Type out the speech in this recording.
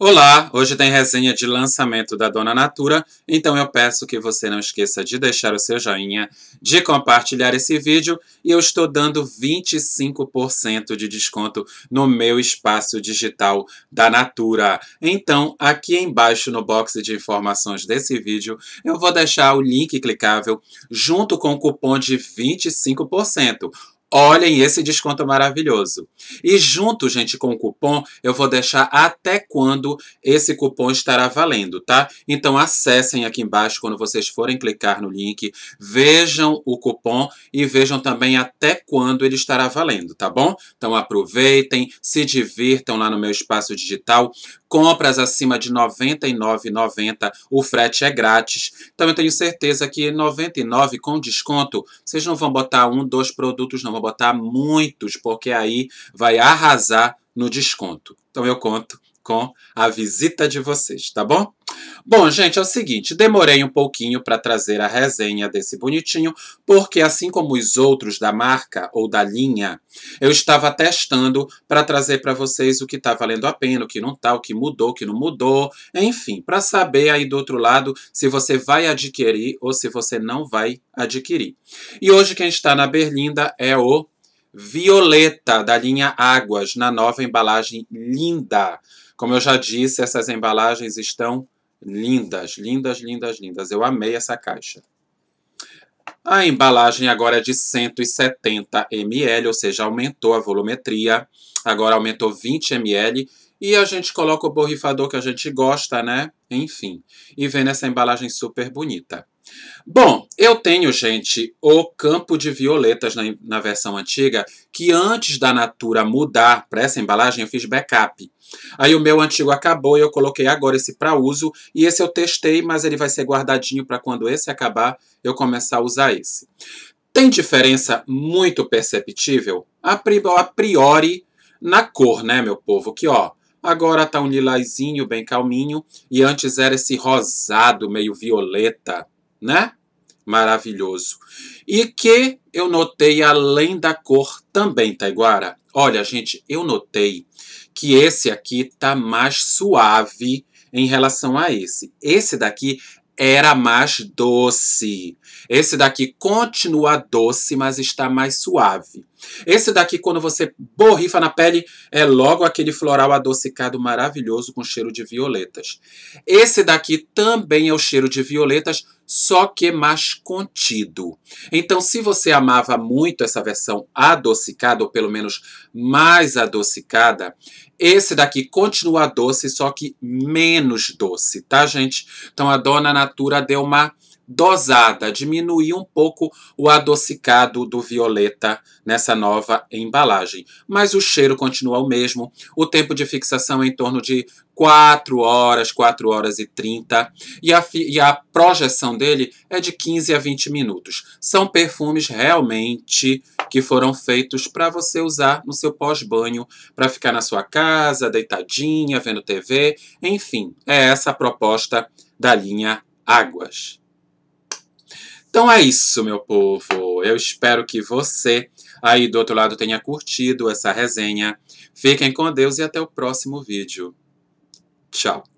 Olá, hoje tem resenha de lançamento da Dona Natura, então eu peço que você não esqueça de deixar o seu joinha, de compartilhar esse vídeo e eu estou dando 25% de desconto no meu espaço digital da Natura. Então, aqui embaixo no box de informações desse vídeo, eu vou deixar o link clicável junto com o cupom de 25%. Olhem esse desconto é maravilhoso. E junto, gente, com o cupom, eu vou deixar até quando esse cupom estará valendo, tá? Então acessem aqui embaixo quando vocês forem clicar no link, vejam o cupom e vejam também até quando ele estará valendo, tá bom? Então aproveitem, se divirtam lá no meu espaço digital. Compras acima de R$ 99,90, o frete é grátis. Então eu tenho certeza que 99 com desconto, vocês não vão botar um, dois produtos, não vamos botar muitos, porque aí vai arrasar no desconto. Então eu conto com a visita de vocês, tá bom? Bom, gente, é o seguinte, demorei um pouquinho para trazer a resenha desse bonitinho, porque assim como os outros da marca ou da linha, eu estava testando para trazer para vocês o que está valendo a pena, o que não está, o que mudou, o que não mudou, enfim, para saber aí do outro lado se você vai adquirir ou se você não vai adquirir. E hoje quem está na Berlinda é o Violeta, da linha Águas, na nova embalagem linda. Como eu já disse, essas embalagens estão Lindas, lindas, lindas, lindas. Eu amei essa caixa. A embalagem agora é de 170 ml, ou seja, aumentou a volumetria. Agora aumentou 20 ml. E a gente coloca o borrifador que a gente gosta, né? Enfim. E vem nessa embalagem super bonita. Bom, eu tenho, gente, o Campo de Violetas na, na versão antiga, que antes da Natura mudar para essa embalagem, eu fiz backup. Aí o meu antigo acabou e eu coloquei agora esse para uso. E esse eu testei, mas ele vai ser guardadinho para quando esse acabar, eu começar a usar esse. Tem diferença muito perceptível, a, pri a priori, na cor, né, meu povo? Que, ó, agora tá um lilazinho bem calminho e antes era esse rosado meio violeta né? Maravilhoso. E que eu notei além da cor também, Taiguara. Olha, gente, eu notei que esse aqui tá mais suave em relação a esse. Esse daqui era mais doce. Esse daqui continua doce, mas está mais suave. Esse daqui, quando você borrifa na pele, é logo aquele floral adocicado maravilhoso com cheiro de violetas. Esse daqui também é o cheiro de violetas, só que mais contido. Então, se você amava muito essa versão adocicada, ou pelo menos mais adocicada, esse daqui continua doce, só que menos doce, tá, gente? Então, a dona Natura deu uma dosada, diminuir um pouco o adocicado do violeta nessa nova embalagem. Mas o cheiro continua o mesmo, o tempo de fixação é em torno de 4 horas, 4 horas e 30, e a, e a projeção dele é de 15 a 20 minutos. São perfumes realmente que foram feitos para você usar no seu pós-banho, para ficar na sua casa, deitadinha, vendo TV, enfim, é essa a proposta da linha Águas. Então é isso, meu povo. Eu espero que você aí do outro lado tenha curtido essa resenha. Fiquem com Deus e até o próximo vídeo. Tchau.